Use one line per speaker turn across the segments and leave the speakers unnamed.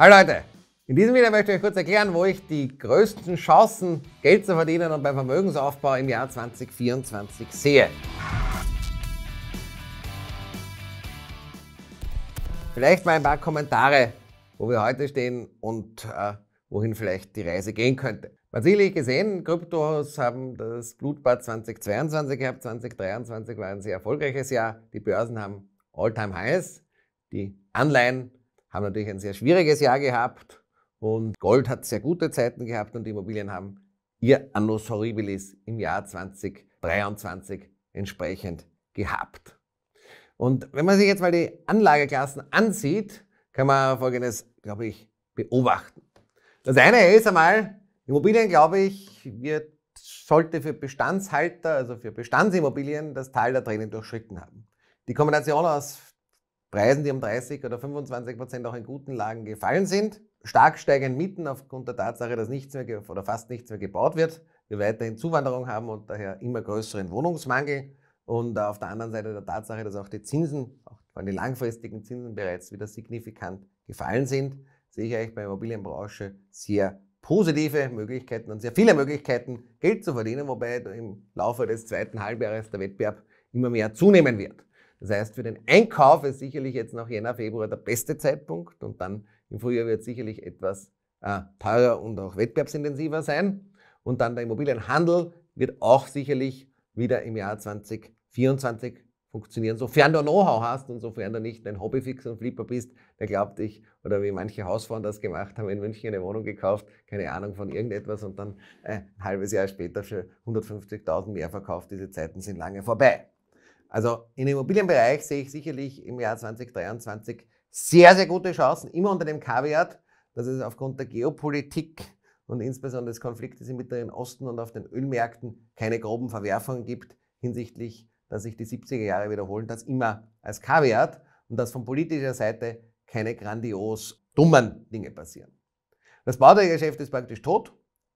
Hi Leute, in diesem Video möchte ich euch kurz erklären, wo ich die größten Chancen, Geld zu verdienen und beim Vermögensaufbau im Jahr 2024 sehe. Vielleicht mal ein paar Kommentare, wo wir heute stehen und äh, wohin vielleicht die Reise gehen könnte. Man ich gesehen, Kryptos haben das Blutbad 2022 gehabt, 2023 war ein sehr erfolgreiches Jahr, die Börsen haben All-Time-Highs, die Anleihen haben natürlich ein sehr schwieriges Jahr gehabt und Gold hat sehr gute Zeiten gehabt und die Immobilien haben ihr Annus Horribilis im Jahr 2023 entsprechend gehabt. Und wenn man sich jetzt mal die Anlageklassen ansieht, kann man Folgendes, glaube ich, beobachten. Das eine ist einmal, Immobilien, glaube ich, wird, sollte für Bestandshalter, also für Bestandsimmobilien, das Tal der Tränen durchschritten haben. Die Kombination aus Preisen, die um 30 oder 25 Prozent auch in guten Lagen gefallen sind. Stark steigenden Mieten aufgrund der Tatsache, dass nichts mehr oder fast nichts mehr gebaut wird. Wir weiterhin Zuwanderung haben und daher immer größeren Wohnungsmangel. Und auf der anderen Seite der Tatsache, dass auch die Zinsen, auch vor allem die langfristigen Zinsen bereits wieder signifikant gefallen sind, sehe ich eigentlich bei der Immobilienbranche sehr positive Möglichkeiten und sehr viele Möglichkeiten, Geld zu verdienen, wobei im Laufe des zweiten Halbjahres der Wettbewerb immer mehr zunehmen wird. Das heißt, für den Einkauf ist sicherlich jetzt noch Jänner, Februar der beste Zeitpunkt und dann im Frühjahr wird es sicherlich etwas äh, teurer und auch wettbewerbsintensiver sein. Und dann der Immobilienhandel wird auch sicherlich wieder im Jahr 2024 funktionieren. Sofern du Know-how hast und sofern du nicht ein Hobbyfix und Flipper bist, der glaubt dich, oder wie manche Hausfrauen das gemacht haben, in München eine Wohnung gekauft, keine Ahnung von irgendetwas und dann äh, ein halbes Jahr später für 150.000 mehr verkauft. Diese Zeiten sind lange vorbei. Also im Immobilienbereich sehe ich sicherlich im Jahr 2023 sehr, sehr gute Chancen, immer unter dem Kaviat, dass es aufgrund der Geopolitik und insbesondere des Konfliktes im Mittleren Osten und auf den Ölmärkten keine groben Verwerfungen gibt hinsichtlich, dass sich die 70er Jahre wiederholen, das immer als Kaviat und dass von politischer Seite keine grandios dummen Dinge passieren. Das Bauträgergeschäft ist praktisch tot,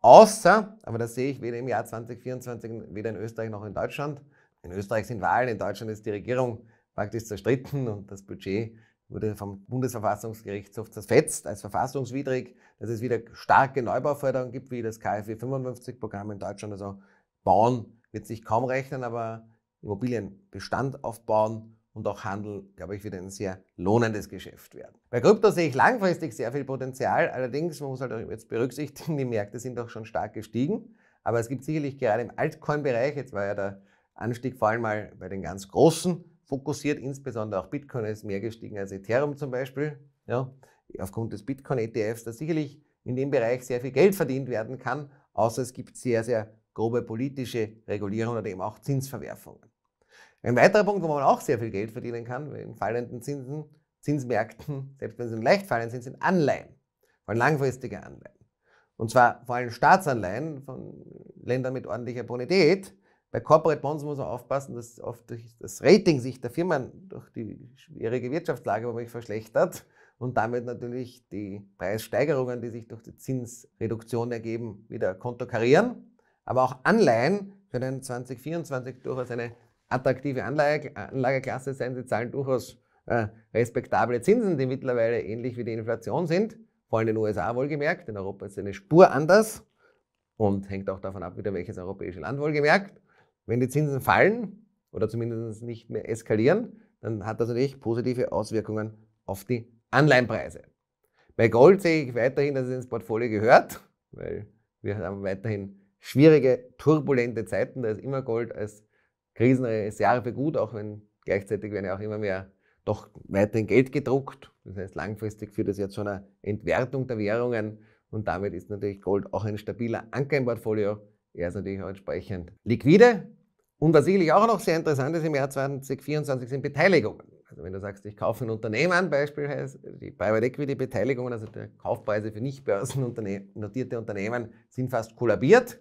außer, aber das sehe ich weder im Jahr 2024, weder in Österreich noch in Deutschland, in Österreich sind Wahlen, in Deutschland ist die Regierung praktisch zerstritten und das Budget wurde vom Bundesverfassungsgerichtshof zerfetzt als verfassungswidrig, dass es wieder starke Neubauförderungen gibt, wie das KfW 55-Programm in Deutschland. Also bauen wird sich kaum rechnen, aber Immobilienbestand aufbauen und auch Handel, glaube ich, wird ein sehr lohnendes Geschäft werden. Bei Krypto sehe ich langfristig sehr viel Potenzial. Allerdings, man muss halt auch jetzt berücksichtigen, die Märkte sind auch schon stark gestiegen. Aber es gibt sicherlich gerade im Altcoin-Bereich, jetzt war ja der Anstieg vor allem mal bei den ganz Großen fokussiert, insbesondere auch Bitcoin ist mehr gestiegen als Ethereum zum Beispiel, ja, aufgrund des Bitcoin-ETFs, da sicherlich in dem Bereich sehr viel Geld verdient werden kann, außer es gibt sehr, sehr grobe politische Regulierung oder eben auch Zinsverwerfungen. Ein weiterer Punkt, wo man auch sehr viel Geld verdienen kann, in fallenden Zinsen, Zinsmärkten, selbst wenn sie leicht fallen sind, sind Anleihen, vor allem langfristige Anleihen. Und zwar vor allem Staatsanleihen von Ländern mit ordentlicher Bonität, bei Corporate Bonds muss man aufpassen, dass oft durch das Rating sich der Firmen durch die schwierige Wirtschaftslage womöglich verschlechtert und damit natürlich die Preissteigerungen, die sich durch die Zinsreduktion ergeben, wieder kontokarieren. Aber auch Anleihen können 2024 durchaus eine attraktive Anlage, Anlageklasse sein. Sie zahlen durchaus äh, respektable Zinsen, die mittlerweile ähnlich wie die Inflation sind, vor allem in den USA wohlgemerkt. In Europa ist eine Spur anders und hängt auch davon ab, wieder welches europäische Land wohlgemerkt. Wenn die Zinsen fallen oder zumindest nicht mehr eskalieren, dann hat das natürlich positive Auswirkungen auf die Anleihenpreise. Bei Gold sehe ich weiterhin, dass es ins Portfolio gehört, weil wir haben weiterhin schwierige, turbulente Zeiten. Da ist immer Gold als Krisenreserve gut, auch wenn gleichzeitig werden ja auch immer mehr doch weiterhin Geld gedruckt. Das heißt, langfristig führt das jetzt zu einer Entwertung der Währungen und damit ist natürlich Gold auch ein stabiler Anker im Portfolio. Er ist natürlich auch entsprechend liquide und was sicherlich auch noch sehr interessant ist im Jahr 2024 sind Beteiligungen. Also wenn du sagst, ich kaufe ein Unternehmen, beispielsweise die Private Equity Beteiligungen, also die Kaufpreise für nicht börsennotierte Unternehmen sind fast kollabiert.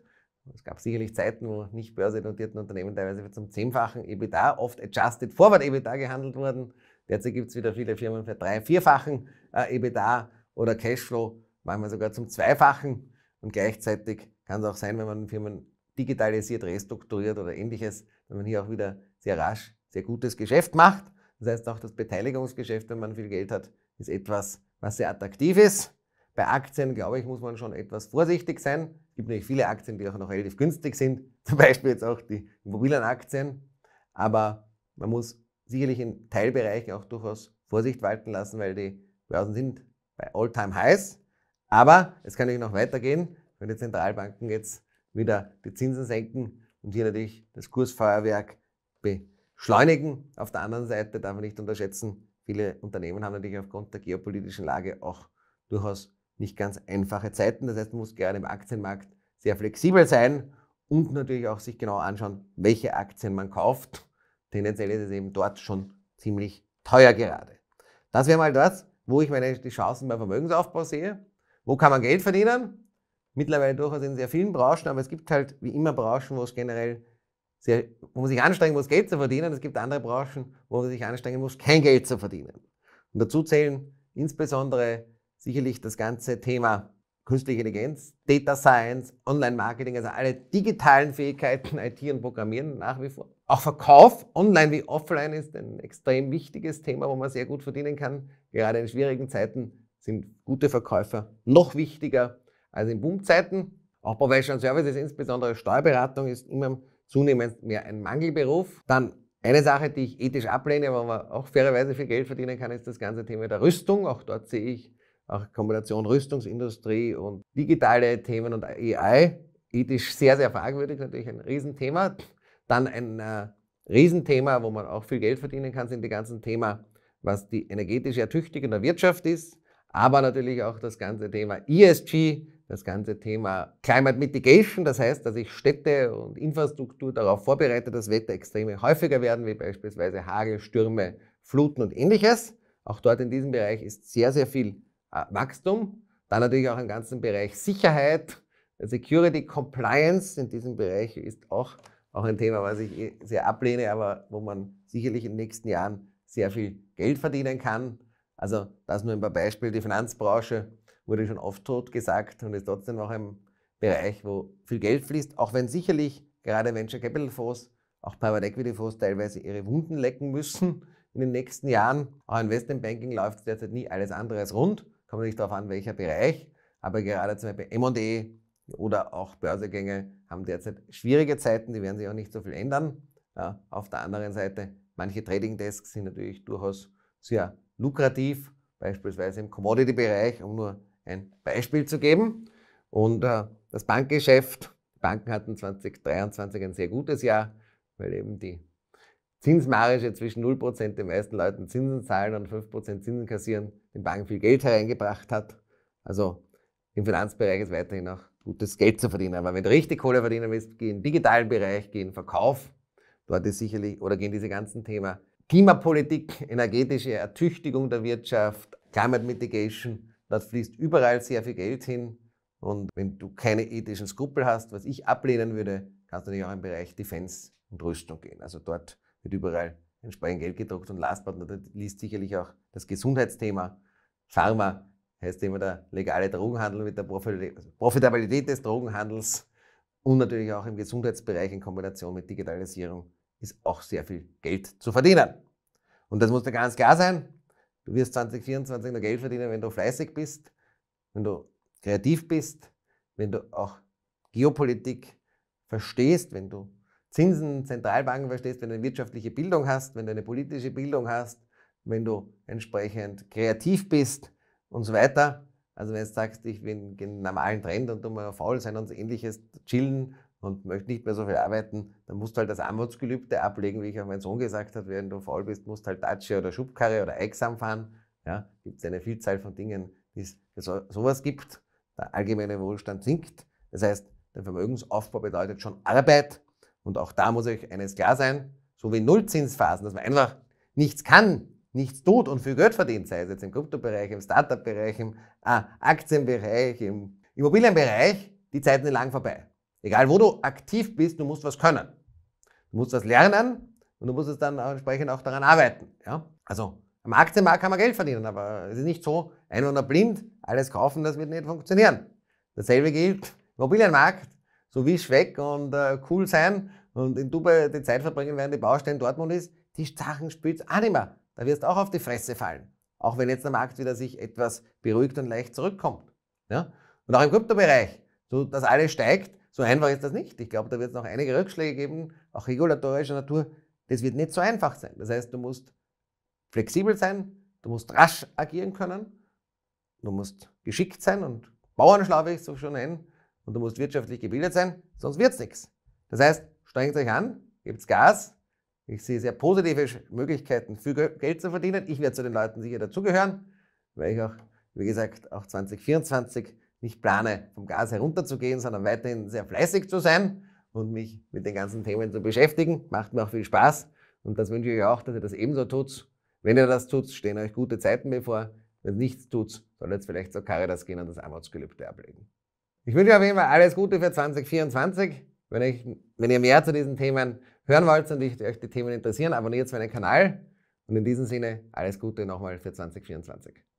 Es gab sicherlich Zeiten, wo nicht börsennotierte Unternehmen teilweise zum zehnfachen EBITDA, oft adjusted forward EBITDA gehandelt wurden. Derzeit gibt es wieder viele Firmen für drei, vierfachen äh, EBITDA oder Cashflow, manchmal sogar zum zweifachen. Und gleichzeitig kann es auch sein, wenn man Firmen digitalisiert, restrukturiert oder ähnliches, wenn man hier auch wieder sehr rasch, sehr gutes Geschäft macht. Das heißt auch das Beteiligungsgeschäft, wenn man viel Geld hat, ist etwas, was sehr attraktiv ist. Bei Aktien, glaube ich, muss man schon etwas vorsichtig sein. Es gibt nämlich viele Aktien, die auch noch relativ günstig sind, zum Beispiel jetzt auch die Immobilienaktien. Aber man muss sicherlich in Teilbereichen auch durchaus Vorsicht walten lassen, weil die Börsen sind bei All-Time-Highs. Aber es kann natürlich noch weitergehen, wenn die Zentralbanken jetzt wieder die Zinsen senken und hier natürlich das Kursfeuerwerk beschleunigen. Auf der anderen Seite darf man nicht unterschätzen, viele Unternehmen haben natürlich aufgrund der geopolitischen Lage auch durchaus nicht ganz einfache Zeiten. Das heißt, man muss gerade im Aktienmarkt sehr flexibel sein und natürlich auch sich genau anschauen, welche Aktien man kauft. Tendenziell ist es eben dort schon ziemlich teuer gerade. Das wäre mal das, wo ich meine die Chancen beim Vermögensaufbau sehe. Wo kann man Geld verdienen? mittlerweile durchaus in sehr vielen Branchen, aber es gibt halt wie immer Branchen, wo es generell sehr, wo man sich anstrengen muss, Geld zu verdienen. Es gibt andere Branchen, wo man sich anstrengen muss, kein Geld zu verdienen. Und dazu zählen insbesondere sicherlich das ganze Thema künstliche Intelligenz, Data Science, Online-Marketing, also alle digitalen Fähigkeiten, IT und Programmieren nach wie vor. Auch Verkauf, online wie offline, ist ein extrem wichtiges Thema, wo man sehr gut verdienen kann. Gerade in schwierigen Zeiten sind gute Verkäufer noch wichtiger als in Boomzeiten. Auch Professional Services, insbesondere Steuerberatung, ist immer zunehmend mehr ein Mangelberuf. Dann eine Sache, die ich ethisch ablehne, aber man auch fairerweise viel Geld verdienen kann, ist das ganze Thema der Rüstung. Auch dort sehe ich auch Kombination Rüstungsindustrie und digitale Themen und AI. Ethisch sehr, sehr fragwürdig, natürlich ein Riesenthema. Dann ein äh, Riesenthema, wo man auch viel Geld verdienen kann, sind die ganzen Themen, was die energetische Ertüchtigung der Wirtschaft ist, aber natürlich auch das ganze Thema ESG, das ganze Thema Climate Mitigation, das heißt, dass ich Städte und Infrastruktur darauf vorbereite, dass Wetterextreme häufiger werden, wie beispielsweise Hagel, Stürme, Fluten und ähnliches. Auch dort in diesem Bereich ist sehr, sehr viel äh, Wachstum. Dann natürlich auch im ganzen Bereich Sicherheit, Security, Compliance. In diesem Bereich ist auch, auch ein Thema, was ich eh, sehr ablehne, aber wo man sicherlich in den nächsten Jahren sehr viel Geld verdienen kann. Also das nur ein paar Beispiele. Die Finanzbranche wurde schon oft tot gesagt und ist trotzdem noch ein Bereich, wo viel Geld fließt, auch wenn sicherlich gerade Venture Capital Fonds, auch Private Equity Fonds teilweise ihre Wunden lecken müssen in den nächsten Jahren. Auch Investment Banking läuft derzeit nie alles andere als rund, kommt nicht darauf an, welcher Bereich, aber gerade zum Beispiel M&E oder auch Börsegänge haben derzeit schwierige Zeiten, die werden sich auch nicht so viel ändern. Ja, auf der anderen Seite, manche Trading Desks sind natürlich durchaus sehr lukrativ, beispielsweise im Commodity-Bereich, um nur ein Beispiel zu geben. Und äh, das Bankgeschäft, Banken hatten 2023 ein sehr gutes Jahr, weil eben die Zinsmarge zwischen 0% den meisten Leuten Zinsen zahlen und 5% Zinsen kassieren, den Banken viel Geld hereingebracht hat. Also im Finanzbereich ist weiterhin auch gutes Geld zu verdienen. Aber wenn du richtig Kohle verdienen willst, geh in den digitalen Bereich, geh in den Verkauf. Dort ist sicherlich, oder gehen diese ganzen Themen Klimapolitik, energetische Ertüchtigung der Wirtschaft, Climate Mitigation, Dort fließt überall sehr viel Geld hin. Und wenn du keine ethischen Skrupel hast, was ich ablehnen würde, kannst du natürlich auch im Bereich Defense und Rüstung gehen. Also dort wird überall entsprechend Geld gedruckt. Und last but not least sicherlich auch das Gesundheitsthema. Pharma heißt immer der legale Drogenhandel mit der also Profitabilität des Drogenhandels. Und natürlich auch im Gesundheitsbereich in Kombination mit Digitalisierung ist auch sehr viel Geld zu verdienen. Und das muss da ganz klar sein. Du wirst 2024 noch Geld verdienen, wenn du fleißig bist, wenn du kreativ bist, wenn du auch Geopolitik verstehst, wenn du Zinsen, Zentralbanken verstehst, wenn du eine wirtschaftliche Bildung hast, wenn du eine politische Bildung hast, wenn du entsprechend kreativ bist und so weiter. Also wenn du sagst, ich will einen normalen Trend und du mal faul sein und so ähnliches chillen und möchte nicht mehr so viel arbeiten, dann musst du halt das Armutsgelübde ablegen, wie ich auch mein Sohn gesagt hat, wenn du faul bist, musst du halt Dacia oder Schubkarre oder Exam fahren. Ja, gibt es eine Vielzahl von Dingen, die es so, sowas gibt. Der allgemeine Wohlstand sinkt. Das heißt, der Vermögensaufbau bedeutet schon Arbeit. Und auch da muss euch eines klar sein, so wie Nullzinsphasen, dass man einfach nichts kann, nichts tut und viel Geld verdient, sei es jetzt im Kryptobereich, im Startup-Bereich, im ah, Aktienbereich, im Immobilienbereich, die Zeiten sind lang vorbei. Egal wo du aktiv bist, du musst was können. Du musst was lernen und du musst es dann entsprechend auch daran arbeiten. Ja? Also am Aktienmarkt kann man Geld verdienen, aber es ist nicht so, ein oder blind, alles kaufen, das wird nicht funktionieren. Dasselbe gilt im Immobilienmarkt, so wie schweck und äh, cool sein und in Dubai die Zeit verbringen, während die Baustelle in Dortmund ist, die Sachen spielt auch nicht mehr. Da wirst du auch auf die Fresse fallen. Auch wenn jetzt der Markt wieder sich etwas beruhigt und leicht zurückkommt. Ja? Und auch im Kryptobereich, so dass alles steigt, so einfach ist das nicht. Ich glaube, da wird es noch einige Rückschläge geben, auch regulatorischer Natur. Das wird nicht so einfach sein. Das heißt, du musst flexibel sein, du musst rasch agieren können, du musst geschickt sein und Bauernschlau, wie ich so schon nenne, und du musst wirtschaftlich gebildet sein, sonst wird es nichts. Das heißt, strengt euch an, gebt Gas. Ich sehe sehr positive Möglichkeiten, viel Geld zu verdienen. Ich werde zu den Leuten sicher dazugehören, weil ich auch, wie gesagt, auch 2024 nicht plane, vom Gas herunterzugehen, sondern weiterhin sehr fleißig zu sein und mich mit den ganzen Themen zu beschäftigen. Macht mir auch viel Spaß und das wünsche ich euch auch, dass ihr das ebenso tut. Wenn ihr das tut, stehen euch gute Zeiten bevor. Wenn ihr nichts tut, soll jetzt vielleicht zur Caritas gehen und das Armutsgelübde ablegen. Ich wünsche euch auf jeden Fall alles Gute für 2024. Wenn, euch, wenn ihr mehr zu diesen Themen hören wollt und euch die Themen interessieren, abonniert meinen Kanal. Und in diesem Sinne, alles Gute nochmal für 2024.